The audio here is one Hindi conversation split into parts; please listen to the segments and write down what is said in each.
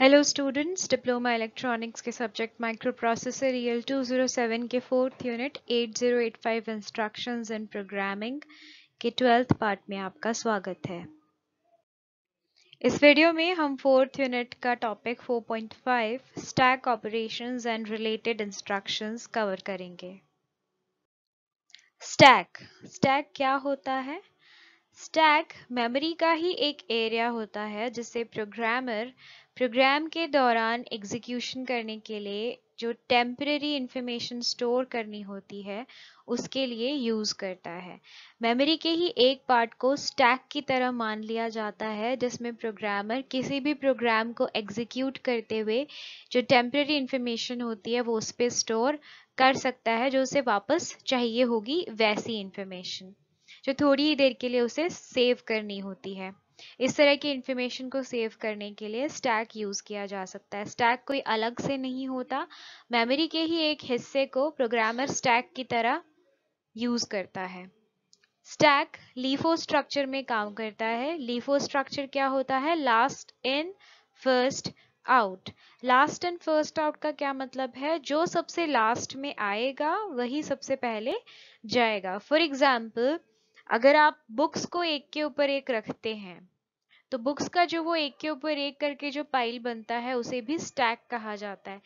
हेलो स्टूडेंट्स डिप्लोमा इलेक्ट्रॉनिक्स के subject microprocessor processor L two zero seven के fourth unit eight zero eight five instructions in programming के ट्वेल्थ पार्ट में आपका स्वागत है इस वीडियो में हम फोर्थ यूनिट का topic 4.5 stack operations and related instructions cover करेंगे स्टैक स्टैक क्या होता है स्टैक मेमोरी का ही एक एरिया होता है जिसे प्रोग्रामर प्रोग्राम के दौरान एग्जीक्यूशन करने के लिए जो टेम्प्रेरी इन्फॉर्मेशन स्टोर करनी होती है उसके लिए यूज़ करता है मेमोरी के ही एक पार्ट को स्टैक की तरह मान लिया जाता है जिसमें प्रोग्रामर किसी भी प्रोग्राम को एग्जीक्यूट करते हुए जो टेम्प्रेरी इन्फॉर्मेशन होती है वो उस पर स्टोर कर सकता है जो उसे वापस चाहिए होगी वैसी इन्फॉर्मेशन जो थोड़ी ही देर के लिए उसे सेव करनी होती है इस तरह की इंफॉर्मेशन को सेव करने के लिए स्टैक यूज़ किया जा सकता है स्टैक कोई अलग से नहीं होता मेमोरी के ही एक हिस्से को प्रोग्रामर स्टैक की तरह यूज़ करता है स्टैक लीफो स्ट्रक्चर में काम करता है लीफो स्ट्रक्चर क्या होता है last in first out last and first out का क्या मतलब है जो सबसे लास्ट में आएगा वही सबसे पहले जाएगा फॉर एग्जाम्पल अगर आप बुक्स को एक के ऊपर एक रखते हैं तो बुक्स का जो वो एक के ऊपर एक करके जो पाइल बनता है उसे भी स्टैक कहा जाता है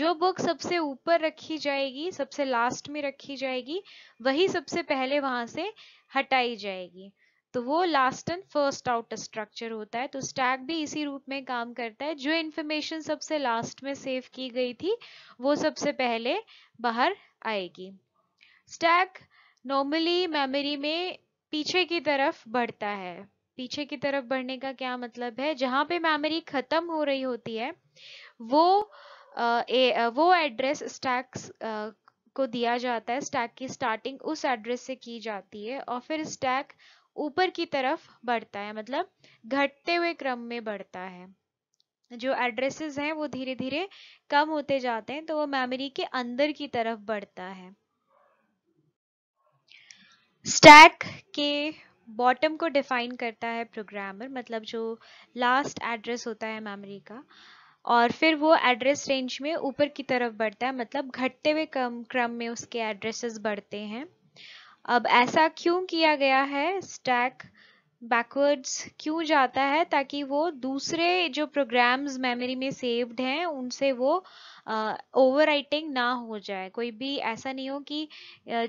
जो बुक सबसे ऊपर रखी जाएगी सबसे लास्ट में रखी जाएगी वही सबसे पहले वहां से हटाई जाएगी तो वो last and first out structure होता है तो स्टैक भी इसी रूप में काम करता है जो इन्फॉर्मेशन सबसे लास्ट में सेव की गई थी वो सबसे पहले बाहर आएगी स्टैक नॉर्मली मेमोरी में पीछे की तरफ बढ़ता है पीछे की तरफ बढ़ने का क्या मतलब है जहां पे मेमोरी खत्म हो रही होती है वो ए, वो एड्रेस स्टैक्स को दिया जाता है स्टैक की स्टार्टिंग उस एड्रेस से की जाती है और फिर स्टैक ऊपर की तरफ बढ़ता है मतलब घटते हुए क्रम में बढ़ता है जो एड्रेसेस हैं वो धीरे धीरे कम होते जाते हैं तो वो मेमोरी के अंदर की तरफ बढ़ता है स्टैक के बॉटम को डिफाइन करता है प्रोग्रामर मतलब जो लास्ट एड्रेस होता है मेमोरी का और फिर वो एड्रेस रेंज में ऊपर की तरफ बढ़ता है मतलब घटते हुए कम क्रम में उसके एड्रेसेस बढ़ते हैं अब ऐसा क्यों किया गया है स्टैक बैकवर्ड्स क्यों जाता है ताकि वो दूसरे जो प्रोग्राम्स मेमोरी में सेव्ड हैं उनसे वो ओवर uh, ना हो जाए कोई भी ऐसा नहीं हो कि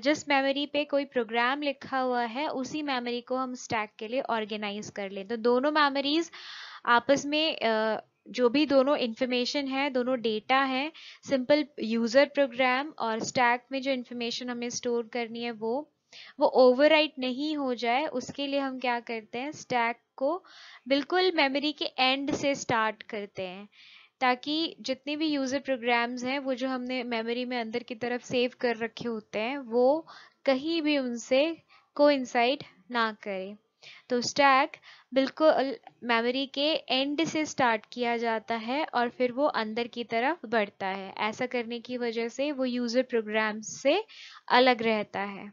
जिस मेमोरी पे कोई प्रोग्राम लिखा हुआ है उसी मेमोरी को हम स्टैक के लिए ऑर्गेनाइज कर लें तो दोनों मेमोरीज आपस में uh, जो भी दोनों इन्फॉर्मेशन है दोनों डेटा है सिंपल यूज़र प्रोग्राम और स्टैक में जो इन्फॉर्मेशन हमें स्टोर करनी है वो वो ओवरराइट नहीं हो जाए उसके लिए हम क्या करते हैं स्टैक को बिल्कुल मेमोरी के एंड से स्टार्ट करते हैं ताकि जितने भी यूज़र प्रोग्राम्स हैं वो जो हमने मेमोरी में अंदर की तरफ सेव कर रखे होते हैं वो कहीं भी उनसे को ना करें तो स्टैक बिल्कुल मेमोरी के एंड से स्टार्ट किया जाता है और फिर वो अंदर की तरफ बढ़ता है ऐसा करने की वजह से वो यूज़र प्रोग्राम से अलग रहता है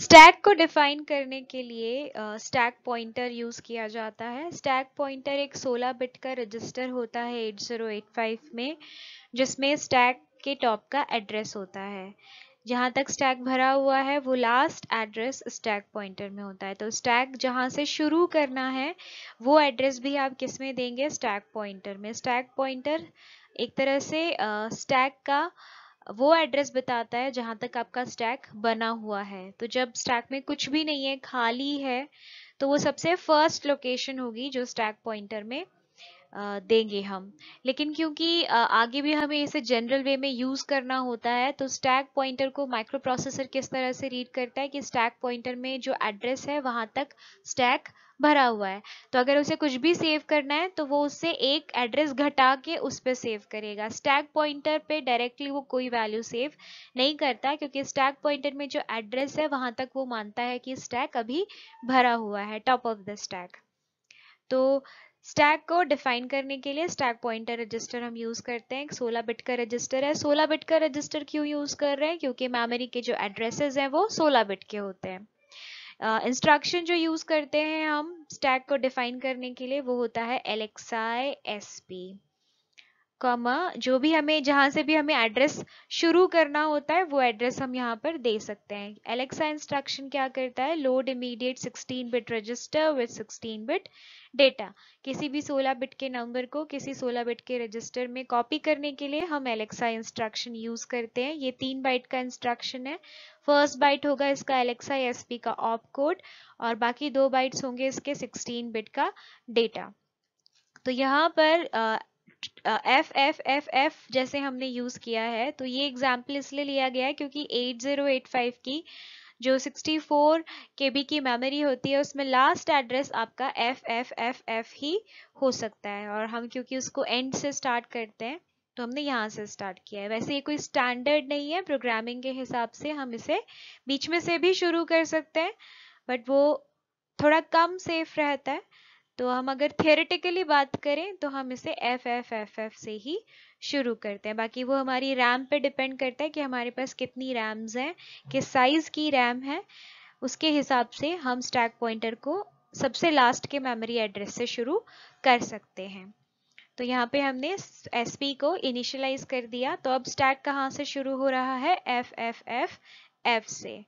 स्टैक को डिफाइन करने के लिए स्टैक पॉइंटर यूज किया जाता है स्टैक पॉइंटर एक 16 बिट का रजिस्टर होता है 8085 में जिसमें स्टैक के टॉप का एड्रेस होता है जहाँ तक स्टैक भरा हुआ है वो लास्ट एड्रेस स्टैक पॉइंटर में होता है तो स्टैक जहाँ से शुरू करना है वो एड्रेस भी आप किस में देंगे स्टैक पॉइंटर में स्टैक पॉइंटर एक तरह से स्टैक का वो एड्रेस बताता है जहां तक आपका स्टैक बना हुआ है तो जब स्टैक में कुछ भी नहीं है खाली है तो वो सबसे फर्स्ट लोकेशन होगी जो स्टैक पॉइंटर में देंगे हम लेकिन क्योंकि आगे भी हमें इसे जनरल वे में यूज करना होता है तो स्टैक पॉइंटर को माइक्रो प्रोसेसर किस तरह से रीड करता है कि स्टैक पॉइंटर में जो एड्रेस है वहां तक स्टैक भरा हुआ है तो अगर उसे कुछ भी सेव करना है तो वो उससे एक एड्रेस घटा के उस पर सेव करेगा स्टैक पॉइंटर पे डायरेक्टली वो कोई वैल्यू सेव नहीं करता क्योंकि स्टैक पॉइंटर में जो एड्रेस है वहां तक वो मानता है कि स्टैक अभी भरा हुआ है टॉप ऑफ द स्टैक तो स्टैक को डिफाइन करने के लिए स्टैक पॉइंटर रजिस्टर हम यूज़ करते हैं सोलह बिट का रजिस्टर है सोलह बिट का रजिस्टर क्यों यूज़ कर रहे हैं क्योंकि मेमोरी के जो एड्रेसेस हैं वो सोलह बिट के होते हैं इंस्ट्रक्शन uh, जो यूज़ करते हैं हम स्टैक को डिफाइन करने के लिए वो होता है एलेक्साई एस पी कॉमा जो भी हमें जहां से भी हमें एड्रेस शुरू करना होता है वो एड्रेस हम यहाँ पर दे सकते हैं एलेक्सा इंस्ट्रक्शन क्या करता है load immediate 16 bit register with 16 bit data किसी भी 16 बिट के नंबर को किसी 16 बिट के रजिस्टर में कॉपी करने के लिए हम एलेक्सा इंस्ट्रक्शन यूज करते हैं ये तीन बाइट का इंस्ट्रक्शन है फर्स्ट बाइट होगा इसका एलेक्सा एस का ऑप कोड और बाकी दो बाइट्स होंगे इसके सिक्सटीन बिट का डेटा तो यहाँ पर एफ एफ एफ एफ जैसे हमने यूज़ किया है तो ये एग्जाम्पल इसलिए लिया गया है क्योंकि 8085 की जो 64 KB की मेमोरी होती है उसमें लास्ट एड्रेस आपका एफ एफ एफ एफ ही हो सकता है और हम क्योंकि उसको एंड से स्टार्ट करते हैं तो हमने यहाँ से स्टार्ट किया है वैसे ये कोई स्टैंडर्ड नहीं है प्रोग्रामिंग के हिसाब से हम इसे बीच में से भी शुरू कर सकते हैं बट वो थोड़ा कम सेफ रहता है तो हम अगर थियोरेटिकली बात करें तो हम इसे एफ एफ एफ एफ से ही शुरू करते हैं बाकी वो हमारी रैम पे डिपेंड करता है कि हमारे पास कितनी रैम्स हैं किस साइज़ की रैम है उसके हिसाब से हम स्टैक पॉइंटर को सबसे लास्ट के मेमोरी एड्रेस से शुरू कर सकते हैं तो यहाँ पे हमने एस को इनिशियलाइज कर दिया तो अब स्टैक कहाँ से शुरू हो रहा है एफ एफ एफ एफ से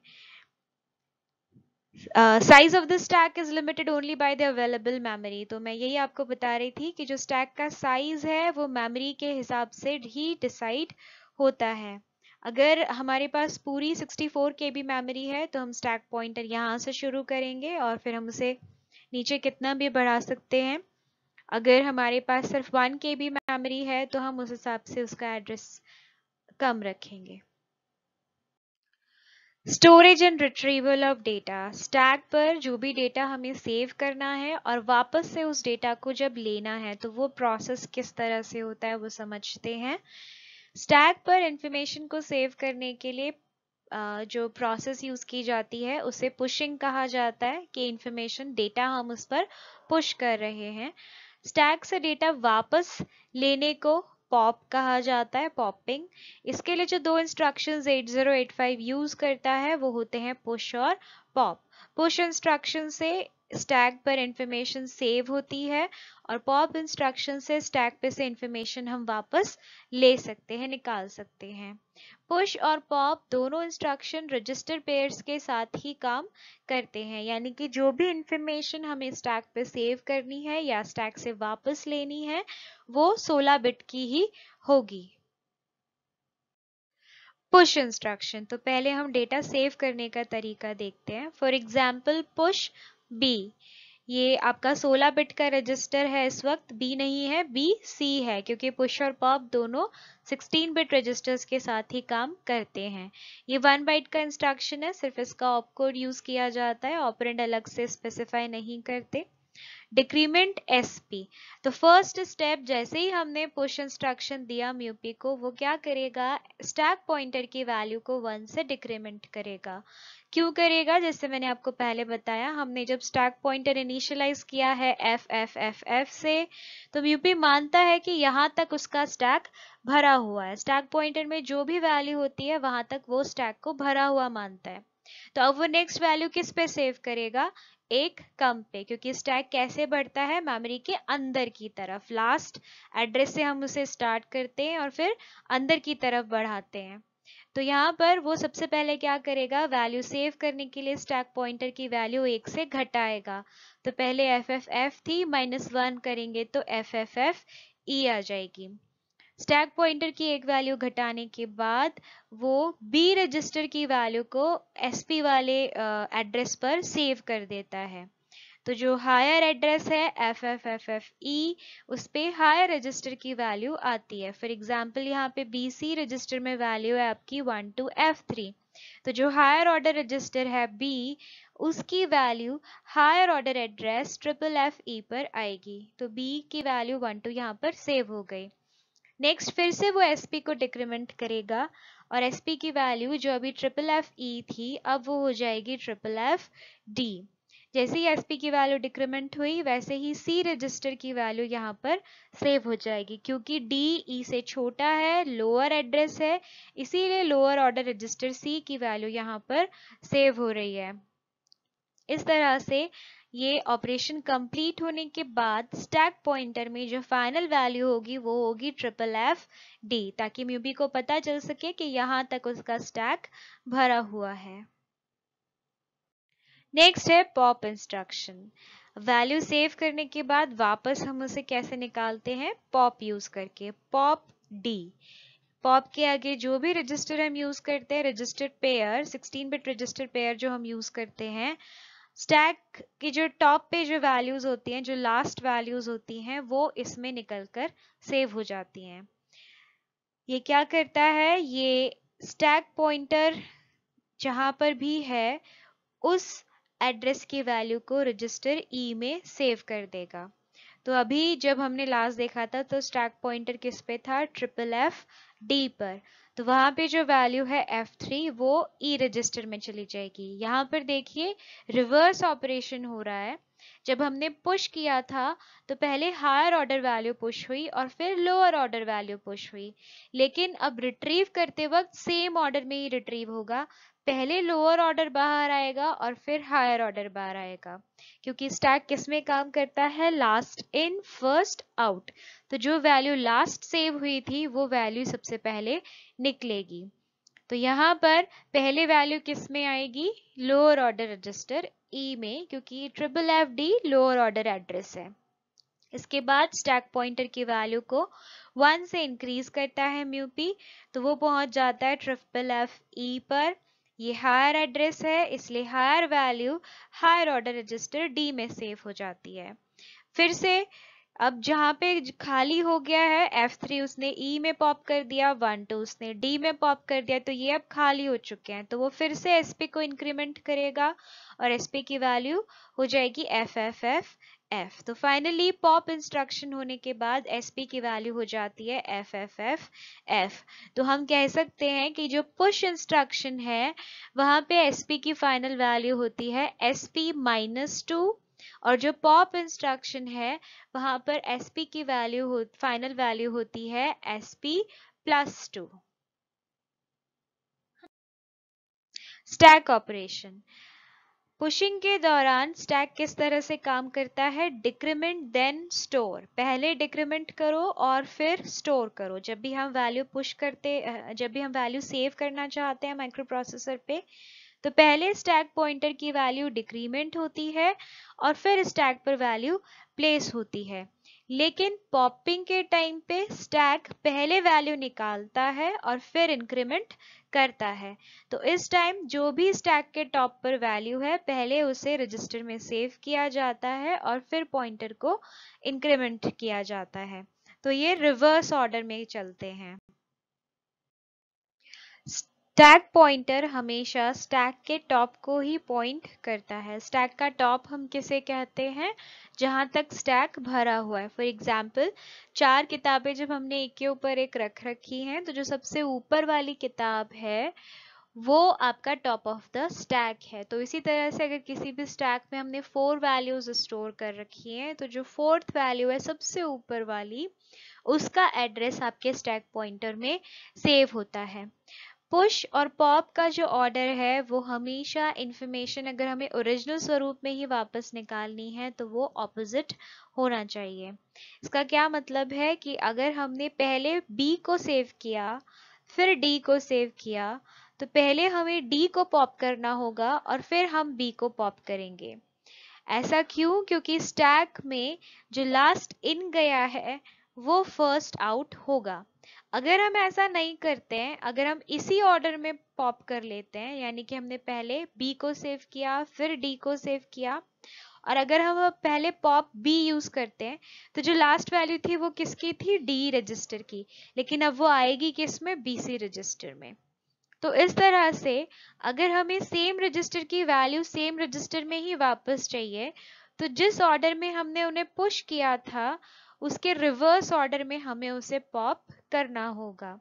size of the stack is limited only by the available memory तो मैं यही आपको बता रही थी कि जो स्टैक का साइज है वो मेमोरी के हिसाब से ही डिसाइड होता है अगर हमारे पास पूरी 64 के बी मेमोरी है तो हम स्टैक पॉइंटर यहाँ से शुरू करेंगे और फिर हम उसे नीचे कितना भी बढ़ा सकते हैं अगर हमारे पास सिर्फ वन के बी मेमोरी है तो हम उस हिसाब से उसका एड्रेस कम रखेंगे storage and retrieval of data stack पर जो भी डेटा हमें सेव करना है और वापस से उस डेटा को जब लेना है तो वो प्रोसेस किस तरह से होता है वो समझते हैं स्टैक पर इंफॉर्मेशन को सेव करने के लिए जो प्रोसेस यूज़ की जाती है उसे पुशिंग कहा जाता है कि इंफॉर्मेशन डेटा हम उस पर पुश कर रहे हैं स्टैक से डेटा वापस लेने को पॉप कहा जाता है पॉपिंग इसके लिए जो दो इंस्ट्रक्शन 8085 यूज करता है वो होते हैं पुश और पॉप पुश इंस्ट्रक्शन से स्टैग पर इंफॉर्मेशन सेव होती है और पॉप इंस्ट्रक्शन से स्टैग पे से इंफॉर्मेशन हम वापस ले सकते हैं निकाल सकते हैं पुश और पॉप दोनों इंस्ट्रक्शन रजिस्टर पेयर्स के साथ ही काम करते हैं यानी कि जो भी इंफॉर्मेशन हमें स्टैग पे सेव करनी है या स्टैग से वापस लेनी है वो सोलह बिट की ही होगी पुश इंस्ट्रक्शन तो पहले हम डेटा सेव करने का तरीका देखते हैं फॉर एग्जाम्पल पुश बी ये आपका 16 बिट का रजिस्टर है इस वक्त बी नहीं है बी सी है क्योंकि पुश और पॉप दोनों 16 बिट रजिस्टर्स के साथ ही काम करते हैं ये वन बाइट का इंस्ट्रक्शन है सिर्फ इसका ऑप कोड यूज किया जाता है ऑपरेंड अलग से स्पेसिफाई नहीं करते डिक्रीमेंट एसपी तो फर्स्ट स्टेप जैसे ही हमने पुश इंस्ट्रक्शन दिया म्यूपी को वो क्या करेगा स्टैक पॉइंटर की वैल्यू को वन से डिक्रीमेंट करेगा क्यों करेगा जैसे मैंने आपको पहले बताया हमने जब स्टैक पॉइंटर इनिशियलाइज किया है एफ एफ एफ एफ से तो म्यूपी मानता है कि यहाँ तक उसका स्टैक भरा हुआ है स्टैक पॉइंटर में जो भी वैल्यू होती है वहां तक वो स्टैक को भरा हुआ मानता है तो अब वो नेक्स्ट वैल्यू किस पे सेव करेगा एक कम पे क्योंकि स्टैक कैसे बढ़ता है मेमोरी के अंदर की तरफ लास्ट एड्रेस से हम उसे स्टार्ट करते हैं और फिर अंदर की तरफ बढ़ाते हैं तो यहाँ पर वो सबसे पहले क्या करेगा वैल्यू सेव करने के लिए स्टैक पॉइंटर की वैल्यू एक से घटाएगा तो पहले एफ एफ एफ थी माइनस वन करेंगे तो एफ एफ एफ ई आ जाएगी स्टैक पॉइंटर की एक वैल्यू घटाने के बाद वो बी रजिस्टर की वैल्यू को एसपी वाले एड्रेस पर सेव कर देता है तो जो हायर एड्रेस है F F F F E उस पर हायर रजिस्टर की वैल्यू आती है फॉर एग्जाम्पल यहाँ पे बी सी रजिस्टर में वैल्यू है आपकी वन टू एफ थ्री तो जो हायर ऑर्डर रजिस्टर है बी उसकी value higher order address triple F E पर आएगी तो बी की वैल्यू वन टू यहाँ पर सेव हो गई नेक्स्ट फिर से वो एस को डिक्रीमेंट करेगा और एस की वैल्यू जो अभी ट्रिपल एफ ई थी अब वो हो जाएगी ट्रिपल एफ डी जैसे ही एस की वैल्यू डिक्रीमेंट हुई वैसे ही सी रजिस्टर की वैल्यू यहाँ पर सेव हो जाएगी क्योंकि डी ई e से छोटा है लोअर एड्रेस है इसीलिए लोअर ऑर्डर रजिस्टर सी की वैल्यू यहाँ पर सेव हो रही है इस तरह से ये ऑपरेशन कंप्लीट होने के बाद स्टैक पॉइंटर में जो फाइनल वैल्यू होगी वो होगी ट्रिपल एफ डी ताकि म्यूबी को पता चल सके कि यहाँ तक उसका स्टैक भरा हुआ है नेक्स्ट है पॉप इंस्ट्रक्शन वैल्यू सेव करने के बाद वापस हम उसे कैसे निकालते हैं पॉप यूज करके पॉप डी पॉप के आगे जो भी रजिस्टर हम यूज करते हैं registered pair 16 bit registered pair जो हम यूज करते हैं स्टैक की जो टॉप पे जो वैल्यूज़ होती हैं जो लास्ट वैल्यूज़ होती हैं वो इसमें निकल कर सेव हो जाती हैं ये क्या करता है ये स्टैक पॉइंटर जहाँ पर भी है उस एड्रेस की वैल्यू को रजिस्टर ई e में सेव कर देगा तो अभी जब हमने लास्ट देखा था तो स्टैक पॉइंटर किस पे था ट्रिपल एफ डी पर तो वहां पे जो वैल्यू है F3 वो E रजिस्टर में चली जाएगी यहाँ पर देखिए रिवर्स ऑपरेशन हो रहा है जब हमने पुश किया था तो पहले हायर ऑर्डर वैल्यू पुश हुई और फिर लोअर ऑर्डर वैल्यू पुश हुई लेकिन अब रिट्रीव करते वक्त सेम ऑर्डर में ही रिट्रीव होगा पहले लोअर ऑर्डर बाहर आएगा और फिर हायर ऑर्डर बाहर आएगा क्योंकि स्टैक किस में काम करता है लास्ट इन फर्स्ट आउट तो जो वैल्यू लास्ट सेव हुई थी वो वैल्यू सबसे पहले निकलेगी तो यहाँ पर पहले वैल्यू किस में आएगी लोअर ऑर्डर रजिस्टर ई में क्योंकि triple F D lower order address है इसके बाद स्टैक पॉइंटर की वैल्यू को वन से इंक्रीज करता है म्यूपी तो वो पहुंच जाता है ट्रिपल एफ ई पर ये हायर एड्रेस है इसलिए higher value higher order register D में सेव हो जाती है फिर से अब जहां पे खाली हो गया है एफ थ्री उसने ई e में पॉप कर दिया वन टू उसने डी में पॉप कर दिया तो ये अब खाली हो चुके हैं तो वो फिर से एस पी को इंक्रीमेंट करेगा और एस पी की वैल्यू हो जाएगी एफ एफ एफ एफ तो फाइनली पॉप इंस्ट्रक्शन होने के बाद एस पी की वैल्यू हो जाती है एफ एफ एफ एफ तो हम कह सकते हैं कि जो पुश इंस्ट्रक्शन है वहां पे एस पी की फाइनल वैल्यू होती है एस पी माइनस टू और जो पॉप इंस्ट्रक्शन है वहां पर एस पी की वैल्यू हो फाइनल वैल्यू होती है S P plus two stack operation pushing के दौरान स्टैक किस तरह से काम करता है डिक्रीमेंट देन स्टोर पहले डिक्रीमेंट करो और फिर स्टोर करो जब भी हम वैल्यू पुश करते जब भी हम वैल्यू सेव करना चाहते हैं माइक्रो प्रोसेसर पे तो पहले स्टैक पॉइंटर की वैल्यू डिक्रीमेंट होती है और फिर स्टैक पर वैल्यू प्लेस होती है लेकिन पॉपिंग के टाइम पे स्टैक पहले वैल्यू निकालता है और फिर इंक्रीमेंट करता है तो इस टाइम जो भी स्टैक के टॉप पर वैल्यू है पहले उसे रजिस्टर में सेव किया जाता है और फिर पॉइंटर को इंक्रीमेंट किया जाता है तो ये रिवर्स ऑर्डर में चलते हैं स्टैक पॉइंटर हमेशा स्टैक के टॉप को ही पॉइंट करता है स्टैक का टॉप हम किसे कहते हैं जहाँ तक स्टैक भरा हुआ है फॉर एग्जाम्पल चार किताबें जब हमने एक के ऊपर एक रख रखी हैं तो जो सबसे ऊपर वाली किताब है वो आपका टॉप ऑफ द स्टैक है तो इसी तरह से अगर किसी भी स्टैक में हमने फोर वैल्यूज स्टोर कर रखी हैं तो जो फोर्थ वैल्यू है सबसे ऊपर वाली उसका एड्रेस आपके स्टैक पॉइंटर में सेव होता है पुश और पॉप का जो ऑर्डर है वो हमेशा इन्फॉर्मेशन अगर हमें ओरिजिनल स्वरूप में ही वापस निकालनी है तो वो ऑपोजिट होना चाहिए इसका क्या मतलब है कि अगर हमने पहले बी को सेव किया फिर डी को सेव किया तो पहले हमें डी को पॉप करना होगा और फिर हम बी को पॉप करेंगे ऐसा क्यों क्योंकि स्टैक में जो लास्ट इन गया है वो फर्स्ट आउट होगा अगर हम ऐसा नहीं करते हैं अगर हम इसी ऑर्डर में पॉप कर लेते हैं यानी कि हमने पहले बी को सेव किया फिर डी को सेव किया और अगर हम पहले पॉप बी यूज करते हैं तो जो लास्ट वैल्यू थी वो किसकी थी डी रजिस्टर की लेकिन अब वो आएगी किस में बी सी रजिस्टर में तो इस तरह से अगर हमें सेम रजिस्टर की वैल्यू सेम रजिस्टर में ही वापस चाहिए तो जिस ऑर्डर में हमने उन्हें पुश किया था उसके रिवर्स ऑर्डर में हमें उसे पॉप करना होगा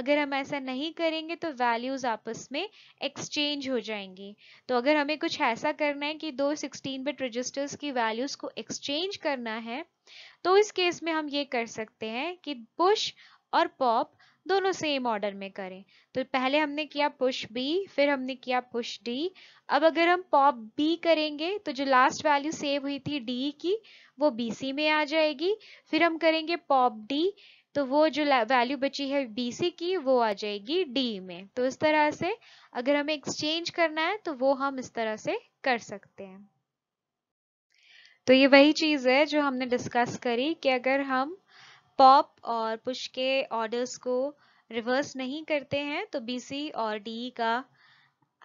अगर हम ऐसा नहीं करेंगे तो वैल्यूज आपस में एक्सचेंज हो जाएंगी तो अगर हमें कुछ ऐसा करना है कि दो 16 बिट रजिस्टर्स की वैल्यूज को एक्सचेंज करना है तो इस केस में हम ये कर सकते हैं कि पुश और पॉप दोनों सेम ऑर्डर में करें तो पहले हमने किया पुश बी फिर हमने किया पुश डी अब अगर हम पॉप बी करेंगे तो जो लास्ट वैल्यू सेव हुई थी डी की वो बी सी में आ जाएगी फिर हम करेंगे पॉप डी तो वो जो वैल्यू बची है बी सी की वो आ जाएगी डी में तो इस तरह से अगर हमें एक्सचेंज करना है तो वो हम इस तरह से कर सकते हैं तो ये वही चीज़ है जो हमने डिस्कस करी कि अगर हम पॉप और पुश के ऑर्डर्स को रिवर्स नहीं करते हैं तो बीसी और डी का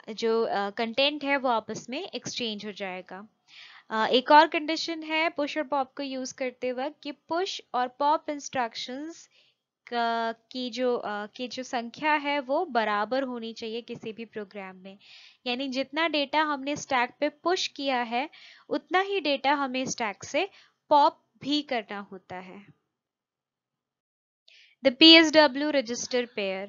जो कंटेंट uh, है वो आपस में एक्सचेंज हो जाएगा uh, एक और कंडीशन है पुश और पॉप को यूज करते वक्त कि पुश और पॉप इंस्ट्रक्शंस की जो uh, की जो संख्या है वो बराबर होनी चाहिए किसी भी प्रोग्राम में यानी जितना डेटा हमने स्टैक पे पुश किया है उतना ही डेटा हमें स्टैक से पॉप भी करना होता है the PSW register pair.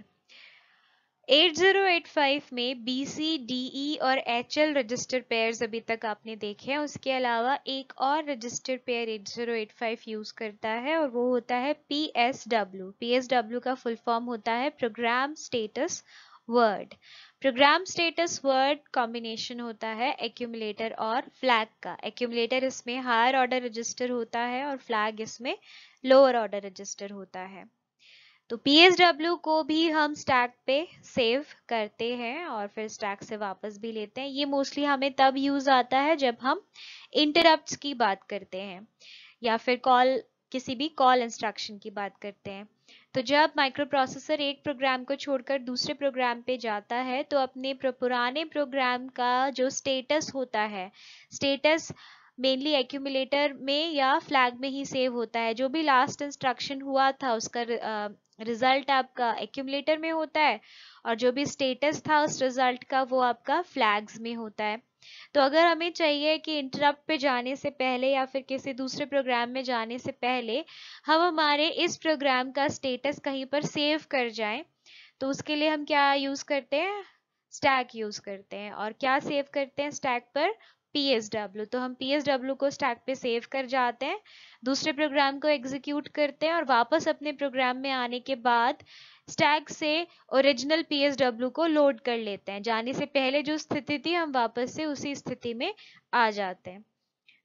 8085 में बी सी डी ई और एच एल रजिस्टर पेयर अभी तक आपने देखे हैं उसके अलावा एक और रजिस्टर पेयर 8085 यूज़ करता है और वो होता है P S W P S W का फुल फॉर्म होता है program status word program status word combination होता है एक्यूमुलेटर और फ्लैग का एक्यूमुलेटर इसमें हायर ऑर्डर रजिस्टर होता है और फ्लैग इसमें लोअर ऑर्डर रजिस्टर होता है तो PSW को भी हम स्टैक पे सेव करते हैं और फिर स्टैक से वापस भी लेते हैं ये मोस्टली हमें तब यूज आता है जब हम इंटरप्ट की बात करते हैं या फिर कॉल किसी भी कॉल इंस्ट्रक्शन की बात करते हैं तो जब माइक्रो प्रोसेसर एक प्रोग्राम को छोड़कर दूसरे प्रोग्राम पे जाता है तो अपने पुराने प्रोग्राम का जो स्टेटस होता है स्टेटस मेनली एक्यूमुलेटर में या फ्लैग में ही सेव होता है जो भी लास्ट इंस्ट्रक्शन हुआ था उसका रिजल्ट आपका एक्यूमलेटर में होता है और जो भी स्टेटस था उस रिजल्ट का वो आपका फ्लैग्स में होता है तो अगर हमें चाहिए कि इंटरप्ट पे जाने से पहले या फिर किसी दूसरे प्रोग्राम में जाने से पहले हम हमारे इस प्रोग्राम का स्टेटस कहीं पर सेव कर जाएं तो उसके लिए हम क्या यूज़ करते हैं स्टैक यूज़ करते हैं और क्या सेव करते हैं स्टैक पर पी तो हम पी को स्टैक पे सेव कर जाते हैं दूसरे प्रोग्राम को एग्जीक्यूट करते हैं और वापस अपने प्रोग्राम में आने के बाद स्टैक से ओरिजिनल पी को लोड कर लेते हैं जाने से पहले जो स्थिति थी हम वापस से उसी स्थिति में आ जाते हैं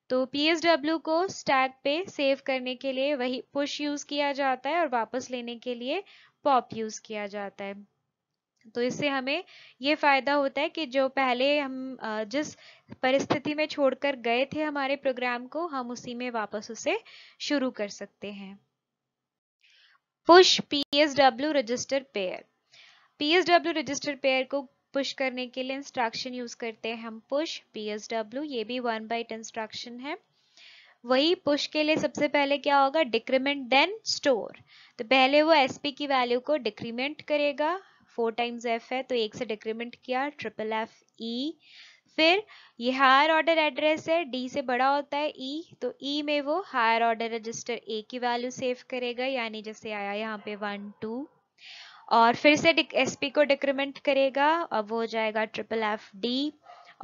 तो पी को स्टैक पे सेव करने के लिए वही पुश यूज़ किया जाता है और वापस लेने के लिए पॉप यूज़ किया जाता है तो इससे हमें ये फ़ायदा होता है कि जो पहले हम जिस परिस्थिति में छोड़कर गए थे हमारे प्रोग्राम को हम उसी में वापस उसे शुरू कर सकते हैं push P S W register pair P S W register pair को पुश करने के लिए इंस्ट्रक्शन यूज करते हैं हम पुश पी एस डब्ल्यू ये भी वन बाइट इंस्ट्रक्शन है वही पुश के लिए सबसे पहले क्या होगा डिक्रीमेंट देन स्टोर तो पहले वो एसपी की वैल्यू को डिक्रीमेंट करेगा फोर टाइम्स एफ है तो एक से डिक्रीमेंट किया ट्रिपल एफ ई फिर ये हायर ऑर्डर एड्रेस है डी से बड़ा होता है ई e, तो ई e में वो हायर ऑर्डर रजिस्टर ए की वैल्यू सेव करेगा यानी जैसे आया यहाँ पे वन टू और फिर से एस पी को डिक्रीमेंट करेगा अब वो हो जाएगा ट्रिपल एफ डी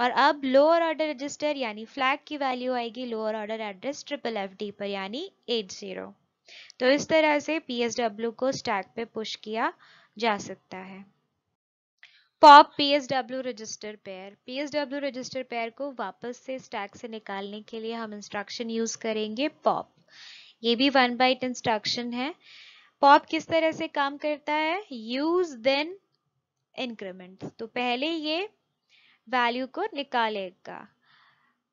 और अब लोअर ऑर्डर रजिस्टर यानी फ्लैग की वैल्यू आएगी lower order address triple F D पर यानी एट जीरो तो इस तरह से पी को स्टैक पे पुश किया जा सकता है pop W register pair W register pair को वापस से स्टैक से निकालने के लिए हम इंस्ट्रक्शन यूज करेंगे पॉप ये भी वन बाइट इंस्ट्रक्शन है पॉप किस तरह से काम करता है यूज देन इंक्रीमेंट तो पहले ये वैल्यू को निकालेगा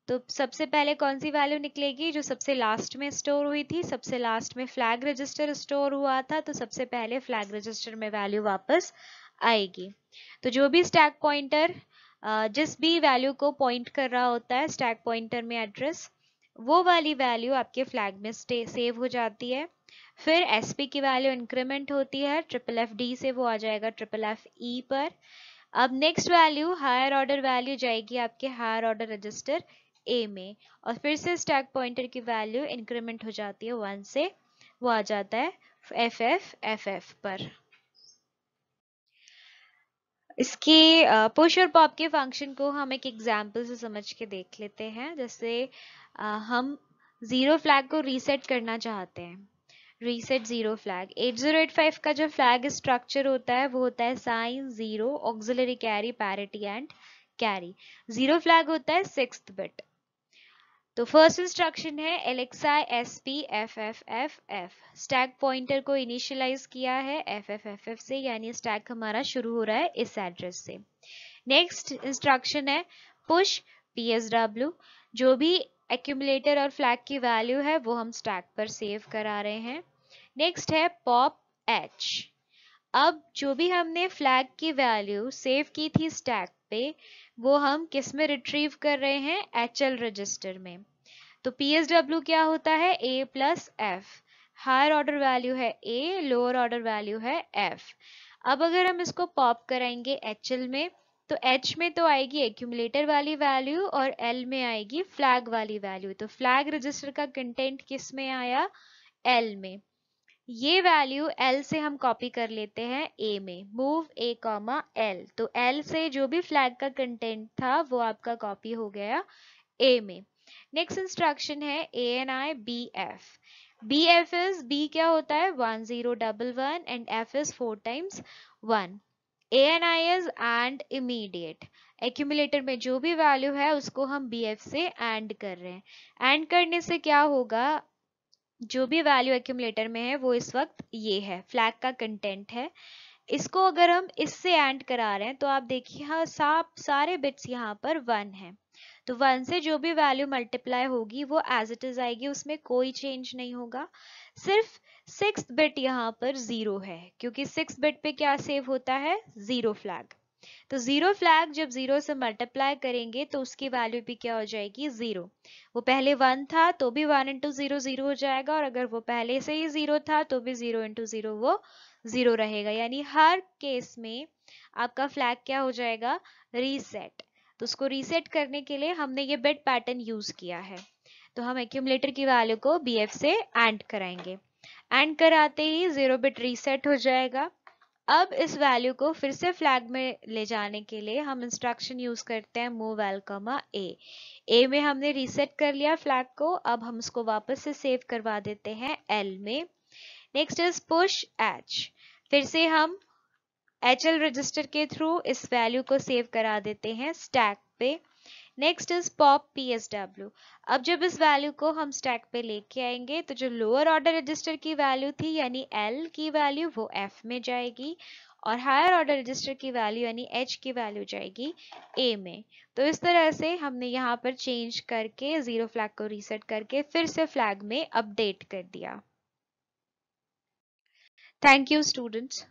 तो सबसे पहले कौन सी वैल्यू निकलेगी जो सबसे लास्ट में स्टोर हुई थी सबसे लास्ट में फ्लैग रजिस्टर स्टोर हुआ था तो सबसे पहले फ्लैग रजिस्टर में वैल्यू वापस आएगी तो जो भी स्टैक पॉइंटर जिस भी वैल्यू को पॉइंट कर रहा होता है स्टैक पॉइंटर में एड्रेस वो वाली वैल्यू आपके फ्लैग में सेव हो जाती है फिर एस पी की वैल्यू इंक्रीमेंट होती है ट्रिपल एफ डी से वो आ जाएगा ट्रिपल एफ ई पर अब next value higher order value जाएगी आपके हायर ऑर्डर रजिस्टर ए में और फिर से स्टैक पॉइंटर की वैल्यू इंक्रीमेंट हो जाती है वन से वो आ जाता है एफ एफ एफ एफ पर इसकी पुश और पॉप के फंक्शन को हम एक एग्जाम्पल से समझ के देख लेते हैं जैसे हम जीरो फ्लैग को रीसेट करना चाहते हैं रीसेट जीरो फ्लैग 8085 का जो फ्लैग स्ट्रक्चर होता है वो होता है sign zero auxiliary carry parity and carry zero flag होता है सिक्स बिट तो फर्स्ट इंस्ट्रक्शन है LXI S P F F F F stack pointer को इनिशियलाइज किया है एफ एफ एफ एफ से यानी स्टैग हमारा शुरू हो रहा है इस एड्रेस से नेक्स्ट इंस्ट्रक्शन है पुश पी एस डब्ल्यू जो भी एक्यूमुलेटर और फ्लैग की वैल्यू है वो हम स्टैक पर सेव करा रहे हैं नेक्स्ट है पॉप एच अब जो भी हमने फ्लैग की वैल्यू सेव की थी स्टैक पे वो हम किस में रिट्रीव कर रहे हैं एच एल रजिस्टर में तो पी डब्ल्यू क्या होता है A plus F higher order value है ए लोअर ऑर्डर वैल्यू है एफ अब अगर हम इसको पॉप कराएंगे एच एल में तो H में तो आएगी एक्यूमुलेटर वाली वैल्यू और L में आएगी फ्लैग वाली वैल्यू तो फ्लैग रजिस्टर का कंटेंट किस में आया L में ये वैल्यू एल से हम कॉपी कर लेते हैं ए में मूव ए कॉमा एल तो एल से जो भी फ्लैग का कंटेंट था वो आपका कॉपी हो गया ए में नेक्स्ट इंस्ट्रक्शन है A N I B F B F is B क्या होता है one zero double one and F is four times one A N I is and immediate accumulator में जो भी वैल्यू है उसको हम बी एफ से एंड कर रहे हैं एंड करने से क्या होगा जो भी वैल्यू एक्यूमलेटर में है वो इस वक्त ये है फ्लैग का कंटेंट है इसको अगर हम इससे एंड करा रहे हैं तो आप देखिए हाँ सा सारे बिट्स यहाँ पर वन है तो वन से जो भी वैल्यू मल्टीप्लाई होगी वो एज इट इज आएगी उसमें कोई चेंज नहीं होगा सिर्फ सिक्स बिट यहाँ पर जीरो है क्योंकि सिक्स बिट पे क्या सेव होता है जीरो फ्लैग तो जीरो फ्लैग जब जीरो से मल्टीप्लाई करेंगे तो उसकी वैल्यू भी क्या हो जाएगी जीरो वो पहले वन था तो भी वन इंटू जीरो जीरो हो जाएगा और अगर वो पहले से ही जीरो था तो भी जीरो इंटू जीरो वो जीरो रहेगा यानी हर केस में आपका फ्लैग क्या हो जाएगा रीसेट तो उसको रीसेट करने के लिए हमने ये बेड पैटर्न यूज किया है तो हम एक्यूमलेटर की वैल्यू को बी से एंड कराएंगे एंड कराते ही जीरो बिट रीसेट हो जाएगा अब इस वैल्यू को फिर से फ्लैग में ले जाने के लिए हम इंस्ट्रक्शन यूज करते हैं मूव वेलकम ए ए में हमने रीसेट कर लिया फ्लैग को अब हम उसको वापस से सेव करवा देते हैं एल में नेक्स्ट इज पुश एच फिर से हम एच रजिस्टर के थ्रू इस वैल्यू को सेव करा देते हैं स्टैक पे नेक्स्ट इज पॉप डब्ल्यू अब जब इस वैल्यू को हम स्टैक पे लेके आएंगे तो जो लोअर ऑर्डर रजिस्टर की वैल्यू थी यानी एल की वैल्यू वो एफ में जाएगी और हायर ऑर्डर रजिस्टर की वैल्यू यानी एच की वैल्यू जाएगी ए में तो इस तरह से हमने यहाँ पर चेंज करके जीरो फ्लैग को रीसेट करके फिर से फ्लैग में अपडेट कर दिया थैंक यू स्टूडेंट्स